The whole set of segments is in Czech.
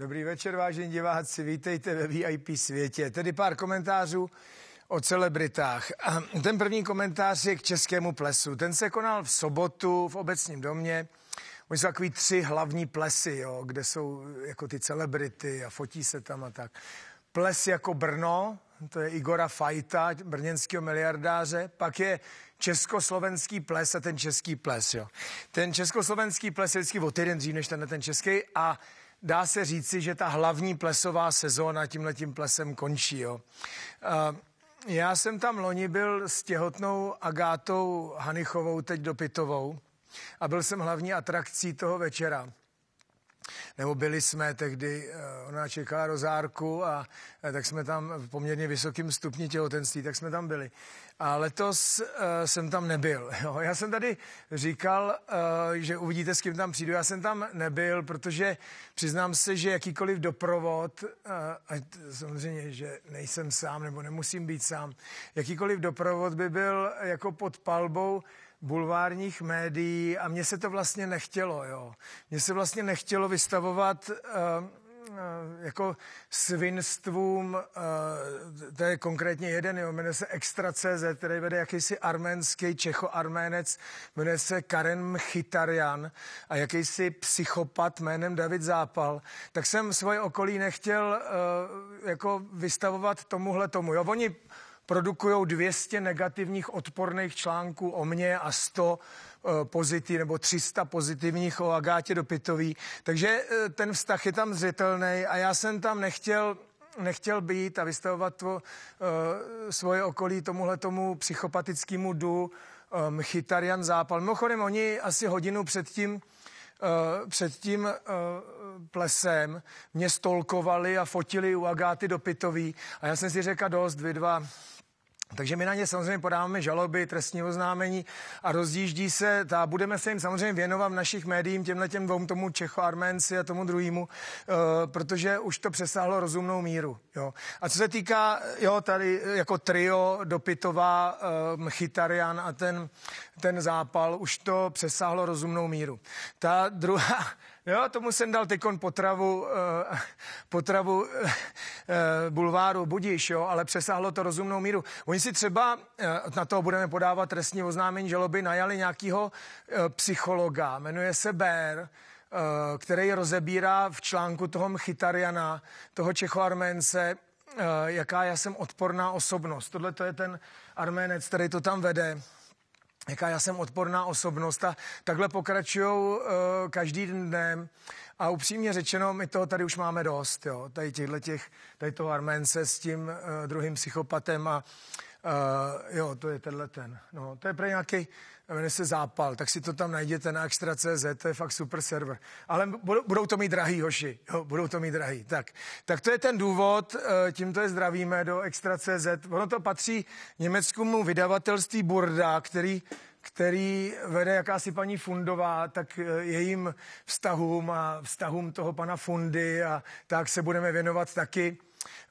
Dobrý večer, vážení diváci, vítejte ve VIP světě. Tedy pár komentářů o celebritách. Ten první komentář je k českému plesu. Ten se konal v sobotu v obecním domě. Oni jsou takový tři hlavní plesy, jo, kde jsou jako ty celebrity a fotí se tam a tak. Ples jako Brno, to je Igora Fajta, brněnského miliardáře, pak je československý ples a ten český ples, jo. Ten československý ples je vždycky o týden dřív než ten, ten český a dá se říci, že ta hlavní plesová sezóna tímhletím plesem končí. Jo. Já jsem tam loni byl s těhotnou Agátou Hanichovou, teď dopitovou a byl jsem hlavní atrakcí toho večera nebo byli jsme tehdy, eh, ona čekala rozárku a eh, tak jsme tam v poměrně vysokém stupni těhotenství, tak jsme tam byli. A letos eh, jsem tam nebyl. Jo. Já jsem tady říkal, že uvidíte, s kým tam přijdu. Já jsem tam nebyl, protože přiznám se, že jakýkoliv doprovod, a samozřejmě, že nejsem sám nebo nemusím být sám, jakýkoliv doprovod by byl jako pod palbou, bulvárních médií a mně se to vlastně nechtělo, jo. Mně se vlastně nechtělo vystavovat eh, eh, jako svinstvům, eh, to je konkrétně jeden, jo, jmenuje se CZ, který vede jakýsi arménský čecho-arménec, jmenuje se Karen Chitarian a jakýsi psychopat jménem David Zápal, tak jsem svoje okolí nechtěl jako vystavovat tomuhle tomu. Jo, oni produkují 200 negativních odporných článků o mně a 100 eh, pozitiv nebo 300 pozitivních o Agátě Dopitový. Takže eh, ten vztah je tam zřetelný a já jsem tam nechtěl nechtěl být a vystavovat to, eh, svoje okolí tomuhle tomu psychopatickému du um, Zápal. Mimochodem, oni asi hodinu předtím, uh, předtím plesem, mě stolkovali a fotili u Agáty do Pitový a já jsem si řekl dost, vy dva, takže my na ně samozřejmě podáváme žaloby, trestní oznámení a rozjíždí se, a budeme se jim samozřejmě věnovat v našich médiím, těmhle těm dvou, tomu Čecho-Arménci a tomu druhému, eh, protože už to přesáhlo rozumnou míru. Jo. A co se týká, eh, jo, tady eh, jako trio Dopitová, Mchitarian a ten, ten zápal, už to přesáhlo rozumnou míru. Ta druhá, Jo, tomu jsem dal tykon potravu, eh, potravu eh, eh, bulváru, budíš, jo, ale přesáhlo to rozumnou míru. Oni si třeba, eh, na to budeme podávat trestní oznámení žaloby, najali nějakého eh, psychologa, jmenuje se Bér, eh, který rozebírá v článku toho Mchytariana, toho Čechoarménce, eh, jaká já jsem odporná osobnost. Tohle to je ten Arménec, který to tam vede jaká já jsem odporná osobnost a takhle pokračují uh, eh, každý dnem. A upřímně řečeno, my toho tady už máme dost, jo, tady těchto těch, tady toho Armence s tím uh, druhým psychopatem a uh, Uh, jo, to je tenhle ten. No, to je pro nějaký, eh, jmenuje se Zápal, tak si to tam najděte na Extra.cz, to je fakt super server. Ale budou, to mít drahý, hoši, jo, budou to mít drahý. Tak, tak to je ten důvod, uh, tímto je zdravíme do Extra.cz. Ono to patří německému vydavatelství Burda, který který vede jakási paní Fundová, tak jejím vztahům a vztahům toho pana Fundy a tak se budeme věnovat taky.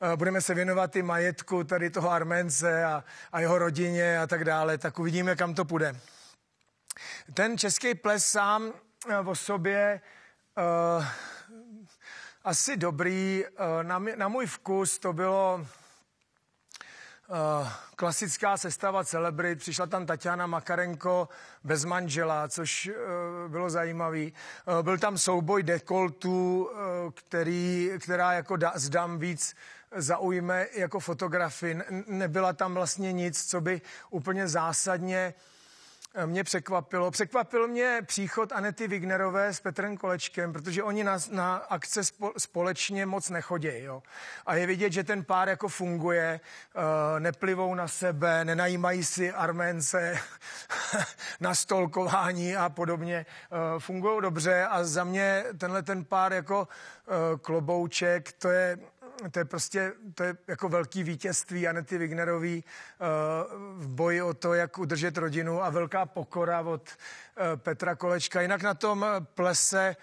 Eh, budeme se věnovat i majetku tady toho Armence a, a jeho rodině a tak dále, tak uvidíme, kam to půjde. Ten český ples sám eh, o sobě uh, asi dobrý. Uh, na, na můj vkus to bylo Eh, klasická sestava celebrit, přišla tam Tatiana Makarenko bez manžela, což eh, bylo zajímavé. Eh, byl tam souboj dekoltů, který, která jako da, zdám víc zaujme jako fotografii. Nebyla tam vlastně nic, co by úplně zásadně uh, Eh, mě překvapilo. Překvapil mě příchod Anety Wignerové s Petrem Kolečkem, protože oni na, na akce společně moc nechodí, Jo. A je vidět, že ten pár jako funguje, uh, neplivou na sebe, nenajímají si arménce na stolkování a podobně. Uh, fungují dobře a za mě tenhle ten pár jako uh, klobouček, to je to je prostě, to je jako velký vítězství Anety Wignerový eh, v boji o to, jak udržet rodinu a velká pokora od eh, Petra Kolečka. Jinak na tom eh, plese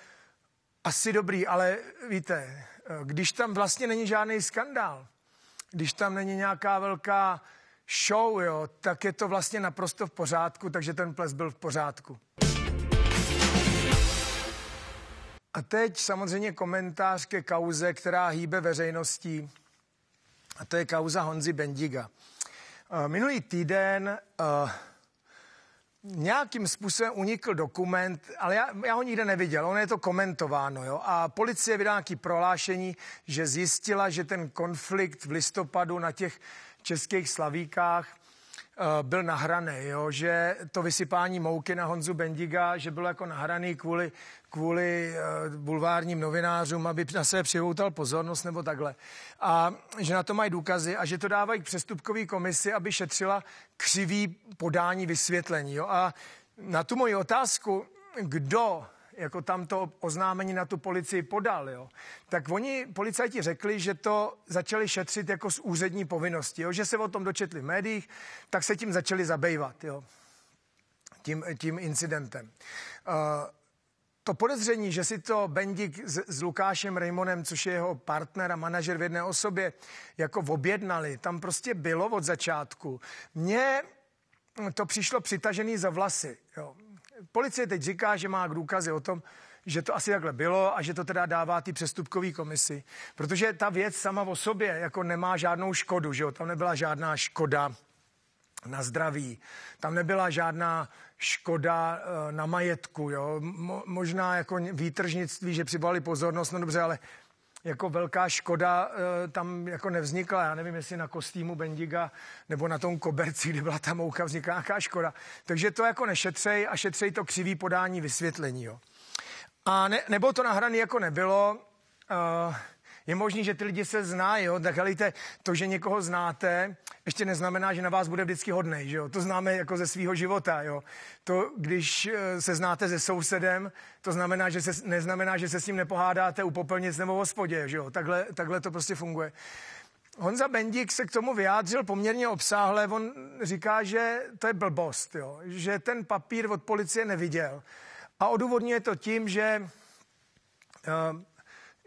asi dobrý, ale víte, když tam vlastně není žádný skandál, když tam není nějaká velká show, jo, tak je to vlastně naprosto v pořádku, takže ten ples byl v pořádku. A teď samozřejmě komentář ke kauze, která hýbe veřejností. A to je kauza Honzi Bendiga. Eh, minulý týden uh, nějakým způsobem unikl dokument, ale já, já ho nikde neviděl, ono je to komentováno. Jo? A policie vydala nějaké prohlášení, že zjistila, že ten konflikt v listopadu na těch českých slavíkách Eh, byl nahraný, jo? že to vysypání mouky na Honzu Bendiga, že bylo jako nahraný kvůli, kvůli eh, bulvárním novinářům, aby na sebe přivoutal pozornost nebo takhle. A že na to mají důkazy a že to dávají k přestupkové komisi, aby šetřila křivý podání vysvětlení. Jo? A na tu moji otázku, kdo jako tam to oznámení na tu policii podal, jo, tak oni policajti řekli, že to začali šetřit jako z úřední povinnosti, jo, že se o tom dočetli v médiích, tak se tím začali zabývat, jo, tím, tím incidentem. Uh, to podezření, že si to Bendik s, s Lukášem Raymonem, což je jeho partner a manažer v jedné osobě, jako objednali, tam prostě bylo od začátku. Mně to přišlo přitažený za vlasy. Jo policie teď říká, že má důkazy o tom, že to asi takhle bylo a že to teda dává ty přestupkový komisi. Protože ta věc sama o sobě jako nemá žádnou škodu, že jo? Tam nebyla žádná škoda na zdraví. Tam nebyla žádná škoda eh, na majetku, jo? Mo- možná jako výtržnictví, že přibali pozornost, no dobře, ale jako velká škoda eh, tam jako nevznikla. Já nevím, jestli na kostýmu Bendiga nebo na tom koberci, kde byla ta moucha, vznikla nějaká škoda. Takže to jako nešetřej a šetřej to křivý podání vysvětlení. Jo. A ne, nebo to nahrané jako nebylo. Uh, je možné, že ty lidi se znají, jo? tak helejte, to, že někoho znáte, ještě neznamená, že na vás bude vždycky hodnej, že jo? To známe jako ze svého života, jo? To, když eh, se znáte se sousedem, to znamená, že se, neznamená, že se s ním nepohádáte u popelnic nebo v hospodě, že jo? Takhle, takhle to prostě funguje. Honza Bendík se k tomu vyjádřil poměrně obsáhle. On říká, že to je blbost, jo? že ten papír od policie neviděl. A odůvodňuje to tím, že uh,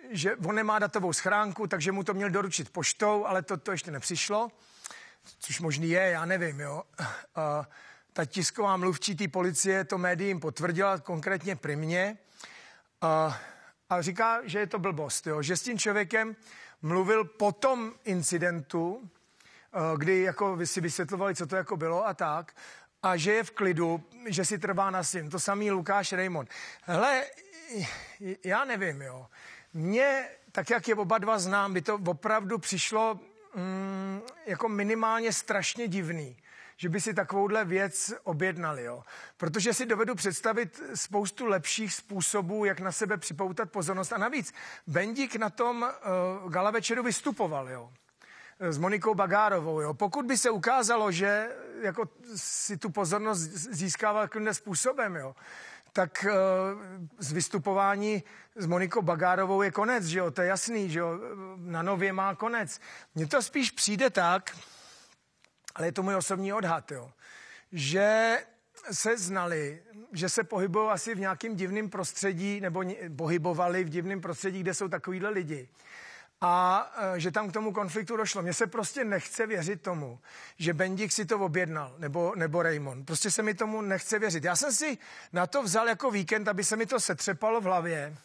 že on nemá datovou schránku, takže mu to měl doručit poštou, ale to, to ještě nepřišlo, což možný je, já nevím, jo. A ta tisková mluvčí té policie to médiím potvrdila, konkrétně pri mně, a, a říká, že je to blbost, jo, že s tím člověkem mluvil po tom incidentu, kdy jako vy si vysvětlovali, co to jako bylo a tak, a že je v klidu, že si trvá na svým. To samý Lukáš Raymond. Hele, já nevím, jo. Mně, tak jak je oba dva znám, by to opravdu přišlo mm, jako minimálně strašně divný že by si takovouhle věc objednali. Jo? Protože si dovedu představit spoustu lepších způsobů, jak na sebe připoutat pozornost. A navíc Bendík na tom uh, gala večeru vystupoval. Jo? Eh, s Monikou Bagárovou. Jo. Pokud by se ukázalo, že jako si tu pozornost získával takovým způsobem, jo, tak eh, z vystupování s Monikou Bagárovou je konec, že jo, to je jasný, že jo, na nově má konec. Mně to spíš přijde tak, ale je to můj osobní odhad, jo, že se znali, že se pohybují asi v nějakém divném prostředí, nebo pohybovali v divném prostředí, kde jsou takovýhle lidi a e, že tam k tomu konfliktu došlo. Mně se prostě nechce věřit tomu, že Bendik si to objednal, nebo, nebo Raymond. Prostě se mi tomu nechce věřit. Já jsem si na to vzal jako víkend, aby se mi to setřepalo v hlavě.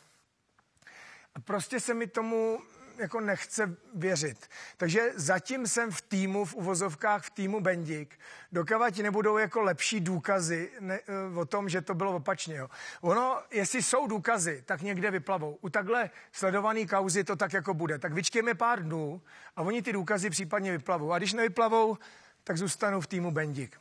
A prostě se mi tomu jako nechce věřit. Takže zatím jsem v týmu, v uvozovkách v týmu Bendik. dokavať nebudou jako lepší důkazy ne, eh, o tom, že to bylo opačně. Jo. Ono, jestli jsou důkazy, tak někde vyplavou. U takhle sledovaný kauzy to tak jako bude. Tak vyčkejme pár dnů a oni ty důkazy případně vyplavou. A když nevyplavou, tak zůstanou v týmu Bendik.